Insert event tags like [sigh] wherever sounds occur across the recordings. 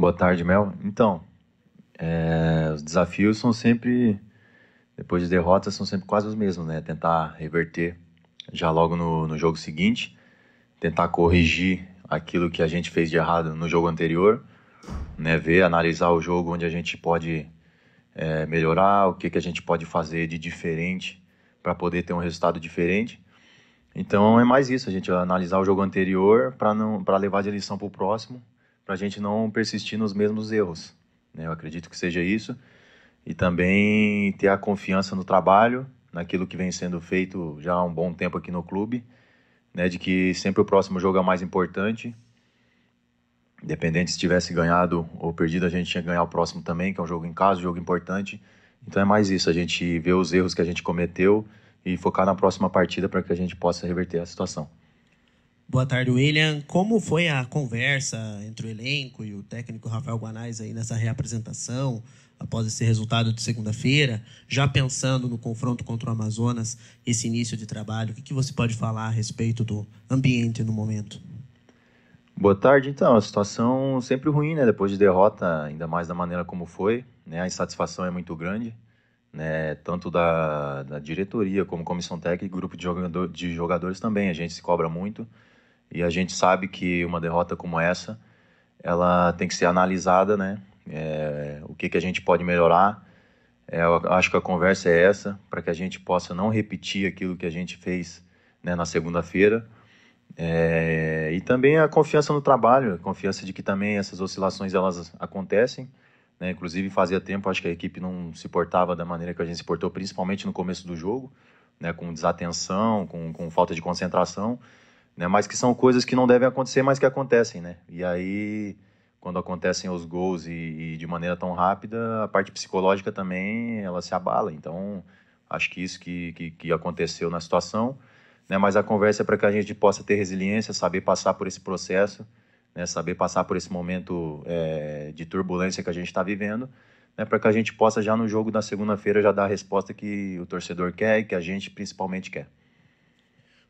Boa tarde, Mel. Então, é, os desafios são sempre, depois de derrotas, são sempre quase os mesmos, né? Tentar reverter já logo no, no jogo seguinte, tentar corrigir aquilo que a gente fez de errado no jogo anterior, né? Ver, analisar o jogo onde a gente pode é, melhorar, o que, que a gente pode fazer de diferente para poder ter um resultado diferente. Então é mais isso, a gente analisar o jogo anterior para levar de lição para o próximo para a gente não persistir nos mesmos erros. Né? Eu acredito que seja isso. E também ter a confiança no trabalho, naquilo que vem sendo feito já há um bom tempo aqui no clube, né? de que sempre o próximo jogo é mais importante. Independente se tivesse ganhado ou perdido, a gente tinha que ganhar o próximo também, que é um jogo em casa, um jogo importante. Então é mais isso, a gente ver os erros que a gente cometeu e focar na próxima partida para que a gente possa reverter a situação. Boa tarde, William. Como foi a conversa entre o elenco e o técnico Rafael Guanais aí nessa reapresentação após esse resultado de segunda-feira? Já pensando no confronto contra o Amazonas, esse início de trabalho, o que, você pode falar a respeito do ambiente no momento? Boa tarde. Então, a situação sempre ruim, né? Depois de derrota, ainda mais da maneira como foi, né? A insatisfação é muito grande, né? Tanto da, da diretoria como comissão técnica e grupo de, jogador, de jogadores também. A gente se cobra muito. E a gente sabe que uma derrota como essa, ela tem que ser analisada, né? É, o que, que a gente pode melhorar. É, eu acho que a conversa é essa, para que a gente possa não repetir aquilo que a gente fez né, na segunda-feira. É, e também a confiança no trabalho, a confiança de que também essas oscilações elas acontecem. Né? Inclusive fazia tempo, acho que a equipe não se portava da maneira que a gente se portou, principalmente no começo do jogo, né? com desatenção, com, com falta de concentração né? Mas que são coisas que não devem acontecer, mas que acontecem, né? E aí, quando acontecem os gols e, e de maneira tão rápida, a parte psicológica também ela se abala. Então, acho que isso que, que, que aconteceu na situação, né? Mas a conversa é para que a gente possa ter resiliência, saber passar por esse processo, né? Saber passar por esse momento é, de turbulência que a gente está vivendo. Né? para que a gente possa já no jogo da segunda-feira já dar a resposta que o torcedor quer e que a gente principalmente quer.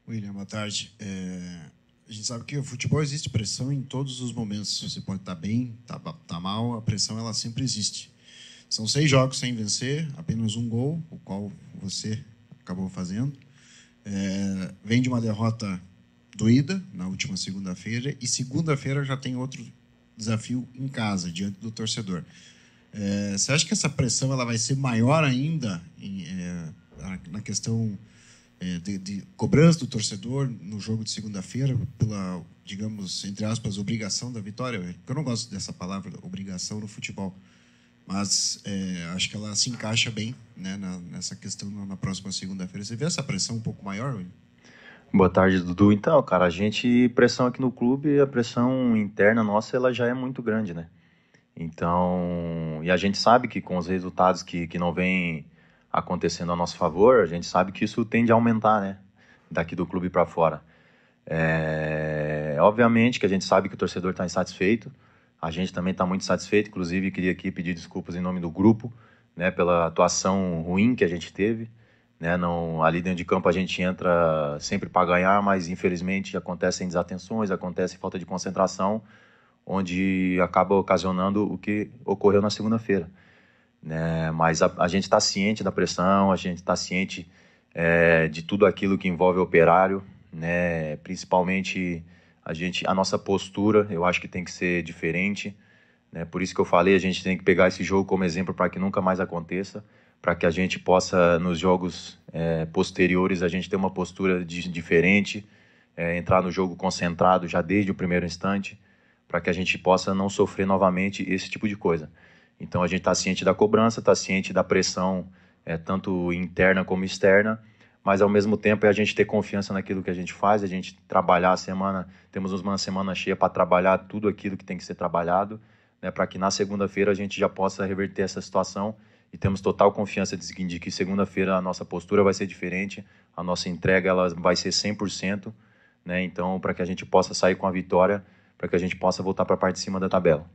William, boa tarde. É, a gente sabe que o futebol existe pressão em todos os momentos. Você pode estar bem, estar tá, tá, mal, a pressão ela sempre existe. São seis jogos sem vencer, apenas um gol, o qual você acabou fazendo. É, vem de uma derrota doída na última segunda-feira e segunda-feira já tem outro desafio em casa diante do torcedor. É, você acha que essa pressão ela vai ser maior ainda em, é, na questão é, de, de, cobrança do torcedor no jogo de segunda-feira pela, digamos, entre aspas, obrigação da vitória. Eu não gosto dessa palavra, obrigação no futebol. Mas é, acho que ela se encaixa bem né, na, nessa questão na, próxima segunda-feira. Você vê essa pressão um pouco maior, Boa tarde, Dudu. Então, cara, a gente, pressão aqui no clube, a pressão interna nossa, ela já é muito grande, né? Então, e a gente sabe que com os resultados que, que não vem acontecendo a nosso favor, a gente sabe que isso tende a aumentar, né? Daqui do clube para fora. É... Obviamente que a gente sabe que o torcedor está insatisfeito, a gente também está muito satisfeito, inclusive queria aqui pedir desculpas em nome do grupo, né, pela atuação ruim que a gente teve. Né, não, ali dentro de campo a gente entra sempre para ganhar, mas infelizmente acontecem desatenções, acontece falta de concentração, onde acaba ocasionando o que ocorreu na segunda-feira né? Mas a, a gente está ciente da pressão, a gente está ciente é, de tudo aquilo que envolve o operário, né? Principalmente a gente, a nossa postura, eu acho que tem que ser diferente, né? Por isso que eu falei, a gente tem que pegar esse jogo como exemplo para que nunca mais aconteça, para que a gente possa nos jogos é, posteriores a gente ter uma postura de, diferente, é, entrar no jogo concentrado já desde o primeiro instante, para que a gente possa não sofrer novamente esse tipo de coisa. Então a gente está ciente da cobrança, está ciente da pressão, é, tanto interna como externa, mas ao mesmo tempo é a gente ter confiança naquilo que a gente faz, a gente trabalhar a semana, temos uma semana cheia para trabalhar tudo aquilo que tem que ser trabalhado, né, para que na segunda-feira a gente já possa reverter essa situação e temos total confiança de que segunda-feira a nossa postura vai ser diferente, a nossa entrega ela vai ser 100%, né, então para que a gente possa sair com a vitória, para que a gente possa voltar para a parte de cima da tabela.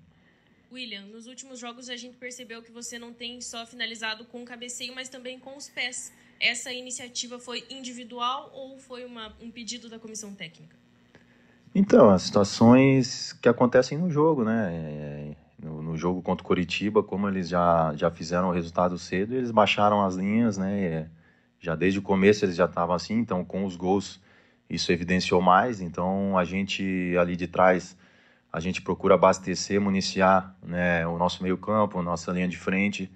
William, nos últimos jogos a gente percebeu que você não tem só finalizado com o cabeceio, mas também com os pés. Essa iniciativa foi individual ou foi uma, um pedido da comissão técnica? Então, as situações que acontecem no jogo, né? É, no, no, jogo contra o Curitiba, como eles já, já fizeram o resultado cedo, eles baixaram as linhas, né? É, já desde o começo eles já estavam assim, então com os gols isso evidenciou mais. Então a gente ali de trás a gente procura abastecer, municiar né, o nosso meio campo, a nossa linha de frente,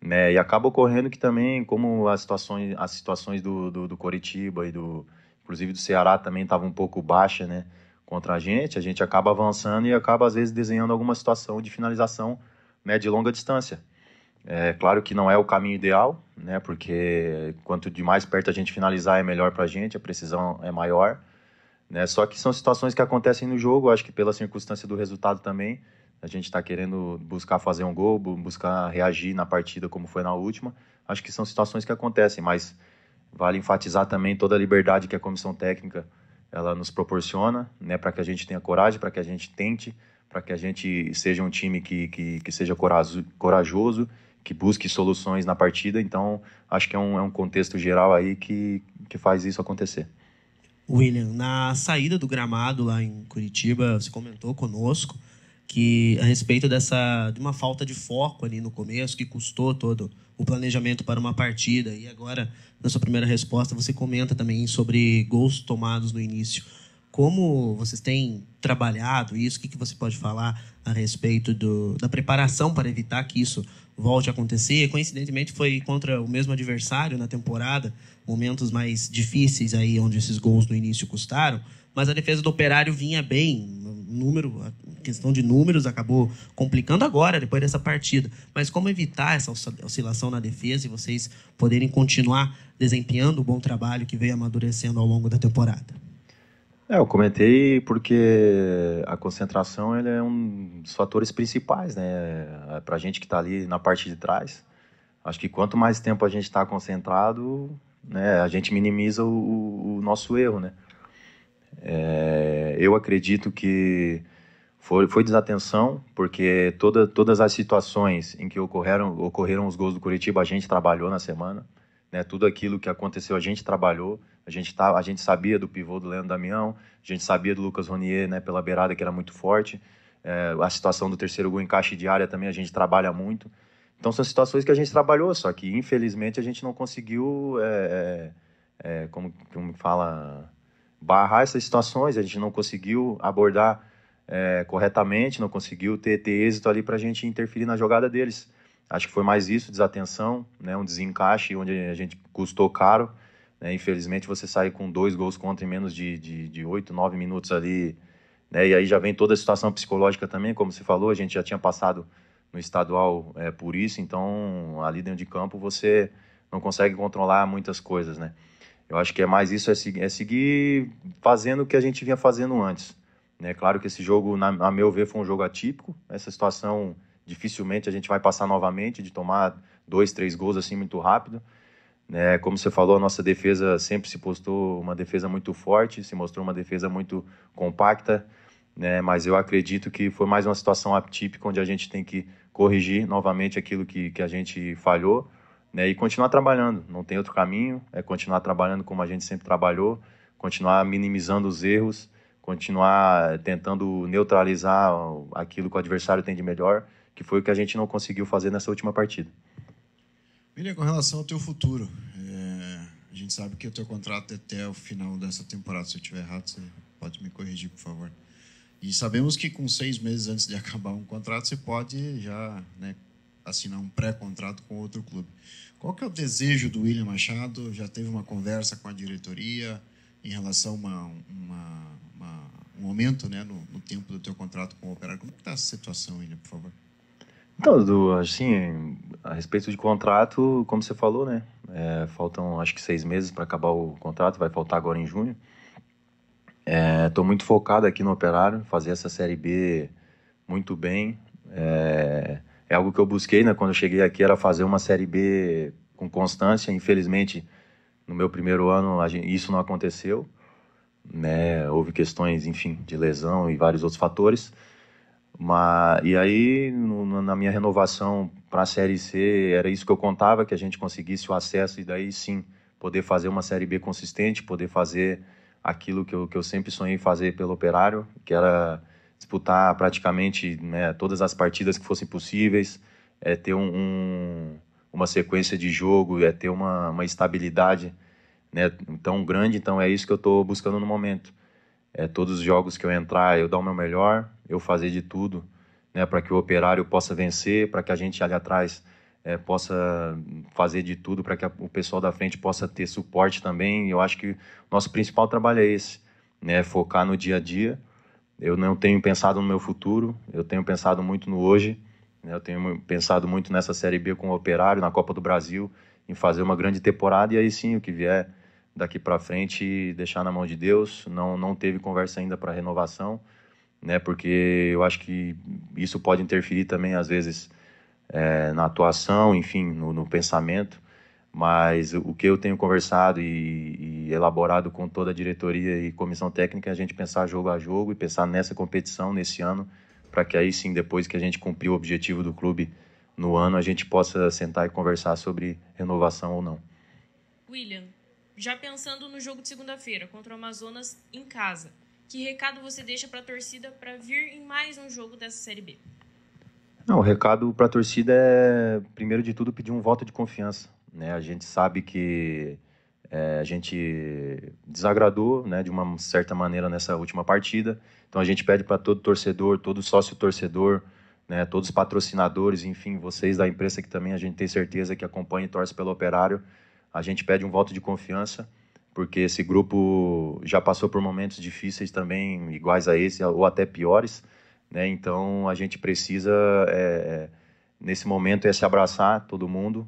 né, e acaba ocorrendo que também, como as situações, as situações do, do, do Coritiba e do, inclusive do Ceará também estavam um pouco baixa, né, contra a gente, a gente acaba avançando e acaba às vezes desenhando alguma situação de finalização, né, de longa distância. É claro que não é o caminho ideal, né? Porque quanto de mais perto a gente finalizar é melhor para a gente, a precisão é maior. Né? Só que são situações que acontecem no jogo, acho que pela circunstância do resultado também. A gente está querendo buscar fazer um gol, buscar reagir na partida como foi na última. Acho que são situações que acontecem, mas vale enfatizar também toda a liberdade que a comissão técnica ela nos proporciona, né, para que a gente tenha coragem, para que a gente tente, para que a gente seja um time que, que, que seja corazo, corajoso, que busque soluções na partida. Então, acho que é um, é um contexto geral aí que, que faz isso acontecer. William, na saída do gramado lá em Curitiba, você comentou conosco que a respeito dessa de uma falta de foco ali no começo que custou todo o planejamento para uma partida e agora na sua primeira resposta você comenta também sobre gols tomados no início. Como vocês têm trabalhado isso? O que, que você pode falar a respeito do, da preparação para evitar que isso volte a acontecer. Coincidentemente foi contra o mesmo adversário na temporada, momentos mais difíceis aí onde esses gols no início custaram, mas a defesa do Operário vinha bem, número, a questão de números acabou complicando agora depois dessa partida. Mas como evitar essa oscilação na defesa e vocês poderem continuar desempenhando o bom trabalho que veio amadurecendo ao longo da temporada? É, eu comentei porque a concentração é um dos fatores principais, né? É, Para a gente que está ali na parte de trás. Acho que quanto mais tempo a gente está concentrado, né, a gente minimiza o, o nosso erro, né? É, eu acredito que foi, foi desatenção, porque toda, todas as situações em que ocorreram, ocorreram os gols do Curitiba, a gente trabalhou na semana. Né? Tudo aquilo que aconteceu, a gente trabalhou a gente, tá, a gente sabia do pivô do Leandro Damião, a gente sabia do Lucas Ronier né, pela beirada, que era muito forte. É, a situação do terceiro gol, encaixe de área também, a gente trabalha muito. Então são situações que a gente trabalhou, só que infelizmente a gente não conseguiu, é, é, é como, como fala, barrar essas situações, a gente não conseguiu abordar é, corretamente, não conseguiu ter, ter êxito ali para a gente interferir na jogada deles. Acho que foi mais isso, desatenção, né, um desencaixe onde a gente custou caro né? Infelizmente, você sai com dois gols contra em menos de, de, de 8, minutos ali. Né? E aí já vem toda a situação psicológica também, como você falou, a gente já tinha passado no estadual é, por isso, então ali dentro de campo você não consegue controlar muitas coisas, né? Eu acho que é mais isso, é, seguir, é seguir fazendo o que a gente vinha fazendo antes. Né? Claro que esse jogo, na, a meu ver, foi um jogo atípico. Essa situação dificilmente a gente vai passar novamente de tomar dois, três gols assim muito rápido. Né? Como você falou, a nossa defesa sempre se postou uma defesa muito forte, se mostrou uma defesa muito compacta, né? mas eu acredito que foi mais uma situação atípica onde a gente tem que corrigir novamente aquilo que, que a gente falhou né? e continuar trabalhando. Não tem outro caminho, é continuar trabalhando como a gente sempre trabalhou, continuar minimizando os erros, continuar tentando neutralizar aquilo que o adversário tem de melhor, que foi o que a gente não conseguiu fazer nessa última partida. Miriam, com relação ao teu futuro, é, a gente sabe que o teu contrato é até o final dessa temporada. Se eu estiver errado, você pode me corrigir, por favor. E sabemos que com seis meses antes de [laughs] acabar um contrato, você pode já né, assinar um pré-contrato com outro clube. Qual que é o desejo do William Machado? Já teve uma conversa com a diretoria em relação a uma, uma, uma, um aumento né, no, no, tempo do teu contrato com o Operário? Como é está essa situação, William, por favor? Então, Edu, assim, a respeito de contrato, como você falou, né? É, faltam acho que seis meses para acabar o contrato, vai faltar agora em junho. Estou é, muito focado aqui no Operário, fazer essa Série B muito bem. É, é, algo que eu busquei, né? Quando eu cheguei aqui era fazer uma Série B com constância. Infelizmente, no meu primeiro ano isso não aconteceu, né? Houve questões, enfim, de lesão e vários outros fatores. Mas, e aí, no, na minha renovação para a Série C, era isso que eu contava, que a gente conseguisse o acesso e daí sim poder fazer uma Série B consistente, poder fazer aquilo que eu, que eu sempre sonhei fazer pelo Operário, que era disputar praticamente né, todas as partidas que fossem possíveis, é ter um, um, uma sequência de jogo, é ter uma, uma estabilidade né, tão grande. Então é isso que eu estou buscando no momento. É, todos os jogos que eu entrar, eu dar o meu melhor, eu fazer de tudo né, para que o operário possa vencer, para que a gente ali atrás é, possa fazer de tudo, para que a, o pessoal da frente possa ter suporte também. Eu acho que nosso principal trabalho é esse, né, é focar no dia a dia. Eu não tenho pensado no meu futuro, eu tenho pensado muito no hoje. Né, eu tenho pensado muito nessa Série B com o Operário, na Copa do Brasil, em fazer uma grande temporada e aí sim o que vier daqui para frente deixar na mão de Deus. Não, não teve conversa ainda para renovação né? Porque eu acho que isso pode interferir também, às vezes, é, na atuação, enfim, no, no, pensamento. Mas o que eu tenho conversado e, e, elaborado com toda a diretoria e comissão técnica é a gente pensar jogo a jogo e pensar nessa competição, nesse ano, para que aí sim, depois que a gente cumprir o objetivo do clube no ano, a gente possa sentar e conversar sobre renovação ou não. William, já pensando no jogo de segunda-feira contra o Amazonas em casa, que recado você deixa para a torcida para vir em mais um jogo dessa Série B? Não, o recado para a torcida é, primeiro de tudo, pedir um voto de confiança. Né? A gente sabe que é, a gente desagradou né, de uma certa maneira nessa última partida. Então a gente pede para todo torcedor, todo sócio torcedor, né, todos os patrocinadores, enfim, vocês da imprensa que também a gente tem certeza que acompanha e torce pelo operário, a gente pede um voto de confiança porque esse grupo já passou por momentos difíceis também, iguais a esse, ou até piores, né? Então a gente precisa, é, nesse momento, é se abraçar todo mundo,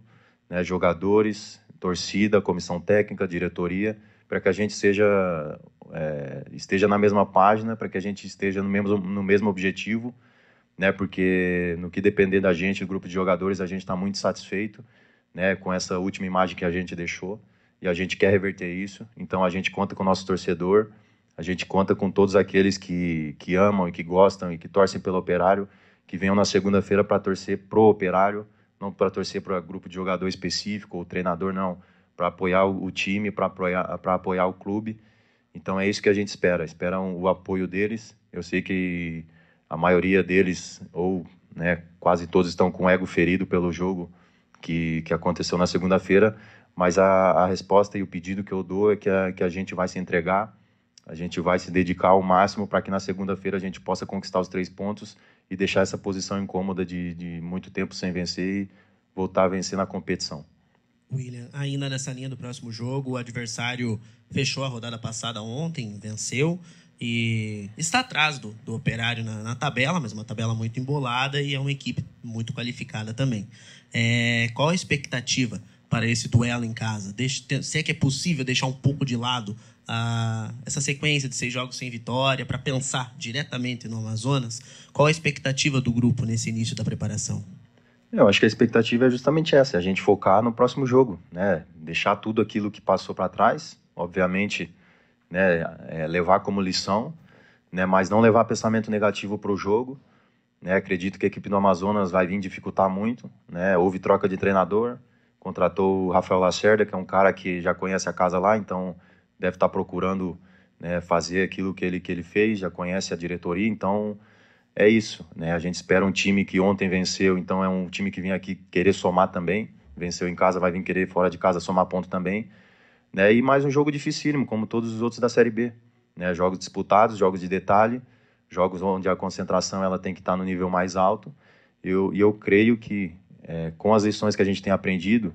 né? jogadores, torcida, comissão técnica, diretoria, para que a gente seja, é, esteja na mesma página, para que a gente esteja no mesmo, no mesmo objetivo, né? Porque no que depender da gente, do grupo de jogadores, a gente está muito satisfeito, né? Com essa última imagem que a gente deixou e a gente quer reverter isso. Então a gente conta com o nosso torcedor, a gente conta com todos aqueles que, que amam e que gostam e que torcem pelo operário, que venham na segunda-feira para torcer pro operário, não para torcer para grupo de jogador específico ou treinador, não. Para apoiar o time, para apoiar, apoiar o clube. Então é isso que a gente espera. Esperam o apoio deles. Eu sei que a maioria deles, ou né, quase todos, estão com o ego ferido pelo jogo que, que aconteceu na segunda-feira, mas a, a resposta e o pedido que eu dou é que a, que a gente vai se entregar, a gente vai se dedicar ao máximo para que na segunda-feira a gente possa conquistar os três pontos e deixar essa posição incômoda de, de muito tempo sem vencer e voltar a vencer na competição. William, ainda nessa linha do próximo jogo, o adversário fechou a rodada passada ontem, venceu e está atrás do, do Operário na, na, tabela, mas uma tabela muito embolada e é uma equipe muito qualificada também. É, qual a expectativa para esse duelo em casa? Deixe, se é que é possível deixar um pouco de lado ah, essa sequência de seis jogos sem vitória para pensar diretamente no Amazonas? Qual a expectativa do grupo nesse início da preparação? Eu acho que a expectativa é justamente essa, é a gente focar no próximo jogo, né? Deixar tudo aquilo que passou para trás, obviamente, né? É, levar como lição, né? Mas não levar pensamento negativo para o jogo, né? Acredito que a equipe do Amazonas vai vir dificultar muito, né? Houve troca de treinador, contratou o Rafael Lacerda, que é um cara que já conhece a casa lá, então deve estar tá procurando né, fazer aquilo que ele, que ele fez, já conhece a diretoria, então é isso. Né? A gente espera um time que ontem venceu, então é um time que vem aqui querer somar também, venceu em casa, vai vir querer fora de casa somar ponto também. Né? E mais um jogo dificílimo, como todos os outros da Série B. Né? Jogos disputados, jogos de detalhe, jogos onde a concentração ela tem que estar tá no nível mais alto. Eu, e eu creio que é, com as lições que a gente tem aprendido,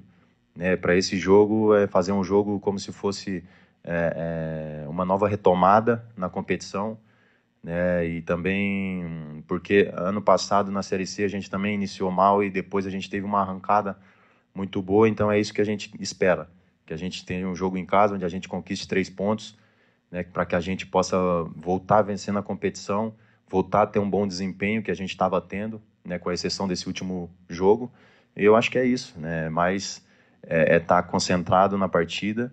né, para esse jogo é fazer um jogo como se fosse é, é, uma nova retomada na competição, né, e também porque ano passado na Série C a gente também iniciou mal e depois a gente teve uma arrancada muito boa, então é isso que a gente espera, que a gente tenha um jogo em casa onde a gente conquiste três pontos, né, para que a gente possa voltar vencendo a competição, voltar a ter um bom desempenho que a gente estava tendo, né, com a exceção desse último jogo. Eu acho que é isso, né? Mas é estar é tá concentrado na partida,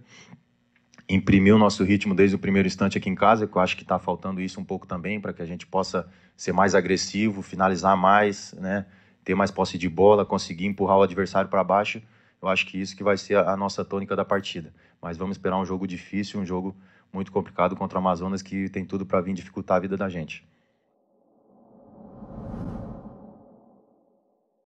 imprimir o nosso ritmo desde o primeiro instante aqui em casa, que eu acho que está faltando isso um pouco também, para que a gente possa ser mais agressivo, finalizar mais, né? ter mais posse de bola, conseguir empurrar o adversário para baixo. Eu acho que isso que vai ser a, a nossa tônica da partida. Mas vamos esperar um jogo difícil, um jogo muito complicado contra o Amazonas, que tem tudo para vir dificultar a vida da gente.